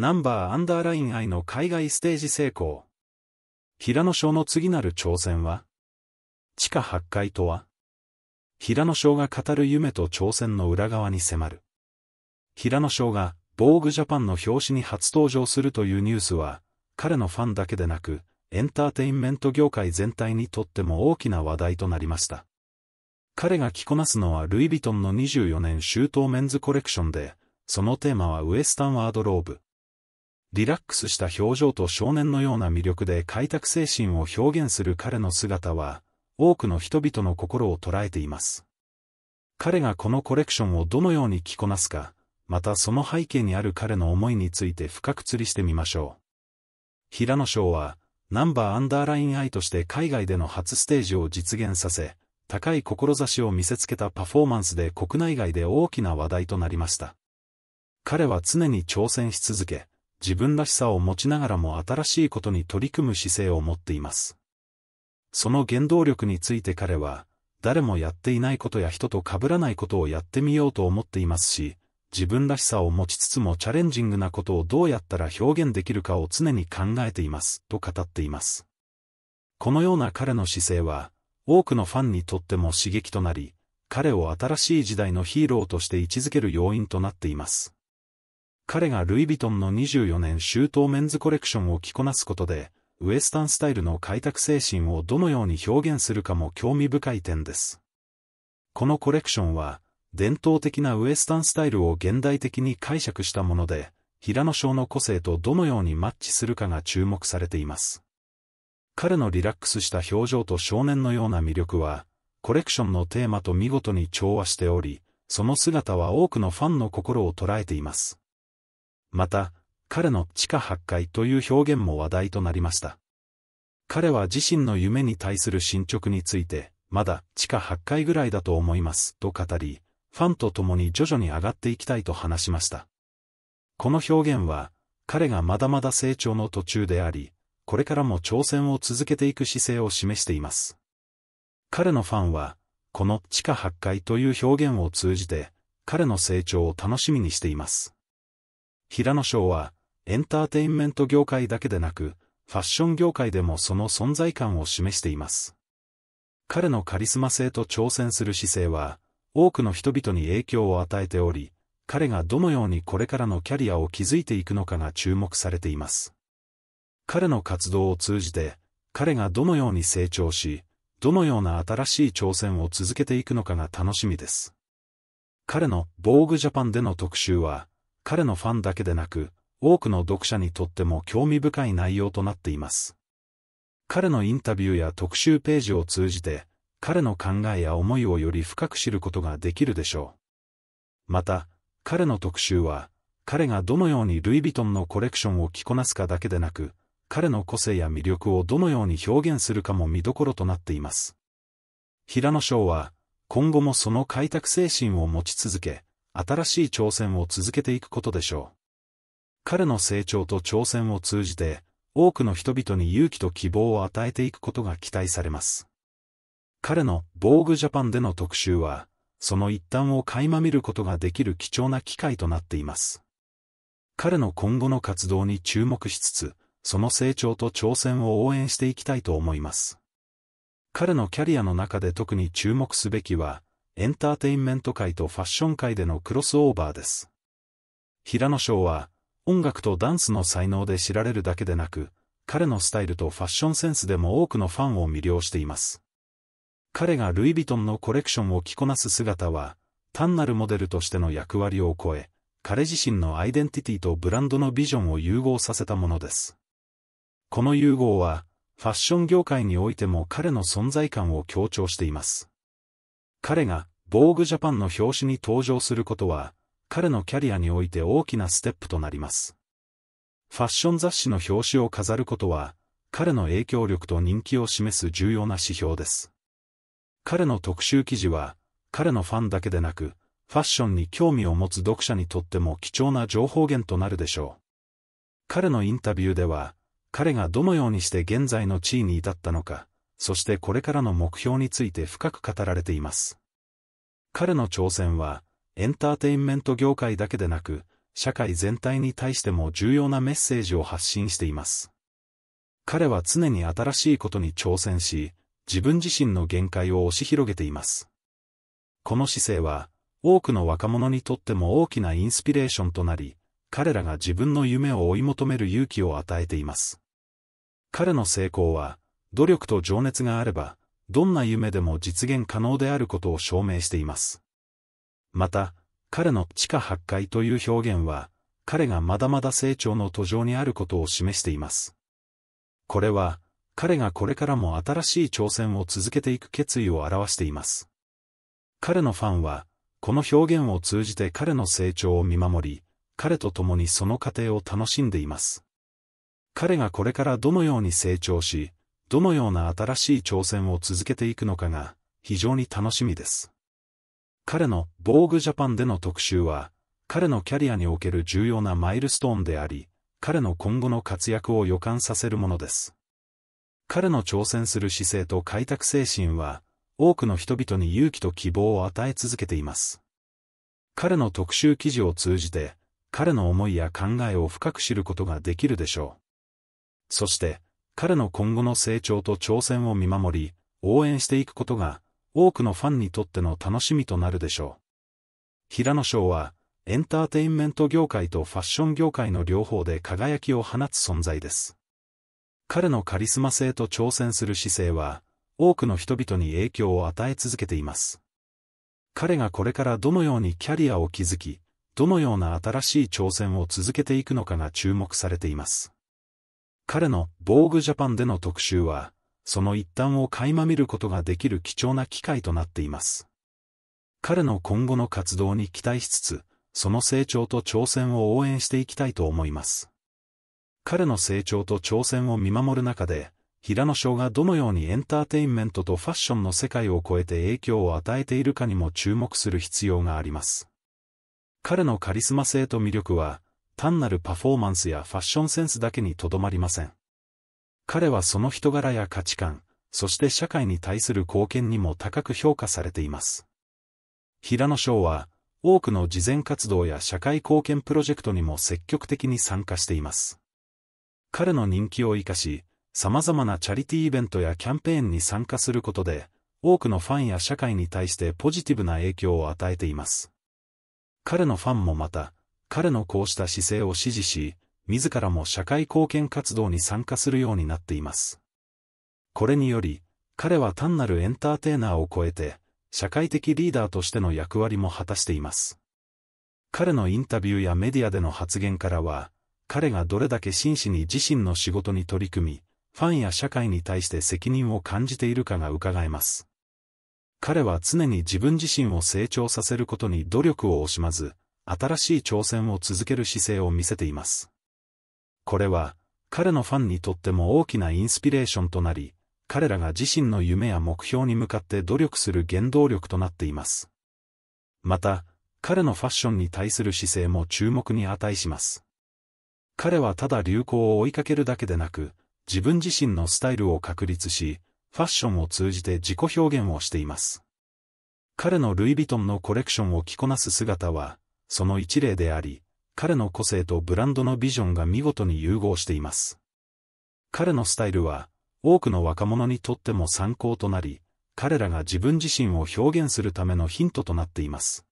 ナンバーアンダーライン I の海外ステージ成功。平野翔の次なる挑戦は地下8階とは平野翔が語る夢と挑戦の裏側に迫る。平野翔が、防具ジャパンの表紙に初登場するというニュースは、彼のファンだけでなく、エンターテインメント業界全体にとっても大きな話題となりました。彼が着こなすのはルイ・ヴィトンの24年秋冬メンズコレクションで、そのテーマはウエスタンワードローブ。リラックスした表情と少年のような魅力で開拓精神を表現する彼の姿は、多くの人々の心を捉えています。彼がこのコレクションをどのように着こなすか、またその背景にある彼の思いについて深く釣りしてみましょう。平野翔は、ナンバーアンダーラインイとして海外での初ステージを実現させ、高い志を見せつけたパフォーマンスで国内外で大きな話題となりました。彼は常に挑戦し続け、自分らしさを持ちながらも新しいことに取り組む姿勢を持っています。その原動力について彼は、誰もやっていないことや人と被らないことをやってみようと思っていますし、自分らしさを持ちつつもチャレンジングなことをどうやったら表現できるかを常に考えています、と語っています。このような彼の姿勢は、多くのファンにとっても刺激となり、彼を新しい時代のヒーローとして位置づける要因となっています。彼がルイ・ヴィトンの24年周到メンズコレクションを着こなすことで、ウエスタンスタイルの開拓精神をどのように表現するかも興味深い点です。このコレクションは、伝統的なウエスタンスタイルを現代的に解釈したもので、平野翔の個性とどのようにマッチするかが注目されています。彼のリラックスした表情と少年のような魅力は、コレクションのテーマと見事に調和しており、その姿は多くのファンの心を捉えています。また、彼の地下8階という表現も話題となりました。彼は自身の夢に対する進捗について、まだ地下8階ぐらいだと思います、と語り、ファンと共に徐々に上がっていきたいと話しました。この表現は、彼がまだまだ成長の途中であり、これからも挑戦を続けていく姿勢を示しています。彼のファンは、この地下8階という表現を通じて、彼の成長を楽しみにしています。平野翔は、エンターテインメント業界だけでなく、ファッション業界でもその存在感を示しています。彼のカリスマ性と挑戦する姿勢は、多くの人々に影響を与えており、彼がどのようにこれからのキャリアを築いていくのかが注目されています。彼の活動を通じて、彼がどのように成長し、どのような新しい挑戦を続けていくのかが楽しみです。彼の Vogue Japan での特集は、彼のファンだけでなく、多くの読者にとっても興味深い内容となっています。彼のインタビューや特集ページを通じて、彼の考えや思いをより深く知ることができるでしょう。また、彼の特集は、彼がどのようにルイ・ヴィトンのコレクションを着こなすかだけでなく、彼の個性や魅力をどのように表現するかも見どころとなっています。平野翔は、今後もその開拓精神を持ち続け、新しい挑戦を続けていくことでしょう。彼の成長と挑戦を通じて、多くの人々に勇気と希望を与えていくことが期待されます。彼の防具ジャパンでの特集は、その一端を垣間見ることができる貴重な機会となっています。彼の今後の活動に注目しつつ、その成長と挑戦を応援していきたいと思います。彼のキャリアの中で特に注目すべきは、エンターテインメント界とファッション界でのクロスオーバーです。平野翔は、音楽とダンスの才能で知られるだけでなく、彼のスタイルとファッションセンスでも多くのファンを魅了しています。彼がルイ・ヴィトンのコレクションを着こなす姿は、単なるモデルとしての役割を超え、彼自身のアイデンティティとブランドのビジョンを融合させたものです。この融合は、ファッション業界においても彼の存在感を強調しています。彼が、防具ジャパンの表紙に登場することは、彼のキャリアにおいて大きなステップとなります。ファッション雑誌の表紙を飾ることは、彼の影響力と人気を示す重要な指標です。彼の特集記事は、彼のファンだけでなく、ファッションに興味を持つ読者にとっても貴重な情報源となるでしょう。彼のインタビューでは、彼がどのようにして現在の地位に至ったのか、そしてこれからの目標について深く語られています。彼の挑戦は、エンターテインメント業界だけでなく、社会全体に対しても重要なメッセージを発信しています。彼は常に新しいことに挑戦し、自分自身の限界を押し広げています。この姿勢は、多くの若者にとっても大きなインスピレーションとなり、彼らが自分の夢を追い求める勇気を与えています。彼の成功は、努力と情熱があれば、どんな夢でも実現可能であることを証明しています。また、彼の地下八階という表現は、彼がまだまだ成長の途上にあることを示しています。これは、彼がこれからも新しい挑戦を続けていく決意を表しています。彼のファンは、この表現を通じて彼の成長を見守り、彼と共にその過程を楽しんでいます。彼がこれからどのように成長し、どのような新しい挑戦を続けていくのかが、非常に楽しみです。彼の、防具ジャパンでの特集は、彼のキャリアにおける重要なマイルストーンであり、彼の今後の活躍を予感させるものです。彼の挑戦する姿勢と開拓精神は、多くの人々に勇気と希望を与え続けています。彼の特集記事を通じて、彼の思いや考えを深く知ることができるでしょう。そして、彼の今後の成長と挑戦を見守り、応援していくことが、多くのファンにとっての楽しみとなるでしょう。平野翔は、エンターテインメント業界とファッション業界の両方で輝きを放つ存在です。彼のカリスマ性と挑戦する姿勢は、多くの人々に影響を与え続けています。彼がこれからどのようにキャリアを築き、どのような新しい挑戦を続けていくのかが注目されています。彼の防具ジャパンでの特集は、その一端を垣間見ることができる貴重な機会となっています。彼の今後の活動に期待しつつ、その成長と挑戦を応援していきたいと思います。彼の成長と挑戦を見守る中で、平野翔がどのようにエンターテインメントとファッションの世界を超えて影響を与えているかにも注目する必要があります。彼のカリスマ性と魅力は、単なるパフォーマンスやファッションセンスだけにとどまりません。彼はその人柄や価値観、そして社会に対する貢献にも高く評価されています。平野翔は、多くの慈善活動や社会貢献プロジェクトにも積極的に参加しています。彼の人気を活かし、様々なチャリティーイベントやキャンペーンに参加することで、多くのファンや社会に対してポジティブな影響を与えています。彼のファンもまた、彼のこうした姿勢を支持し、自らも社会貢献活動に参加するようになっています。これにより、彼は単なるエンターテイナーを超えて、社会的リーダーとしての役割も果たしています。彼のインタビューやメディアでの発言からは、彼がどれだけ真摯に自身の仕事に取り組み、ファンや社会に対して責任を感じているかが伺えます。彼は常に自分自身を成長させることに努力を惜しまず、新しい挑戦を続ける姿勢を見せています。これは、彼のファンにとっても大きなインスピレーションとなり、彼らが自身の夢や目標に向かって努力する原動力となっています。また、彼のファッションに対する姿勢も注目に値します。彼はただ流行を追いかけるだけでなく、自分自身のスタイルを確立し、ファッションを通じて自己表現をしています。彼のルイ・ヴィトンのコレクションを着こなす姿は、その一例であり、彼の個性とブランドのビジョンが見事に融合しています。彼のスタイルは、多くの若者にとっても参考となり、彼らが自分自身を表現するためのヒントとなっています。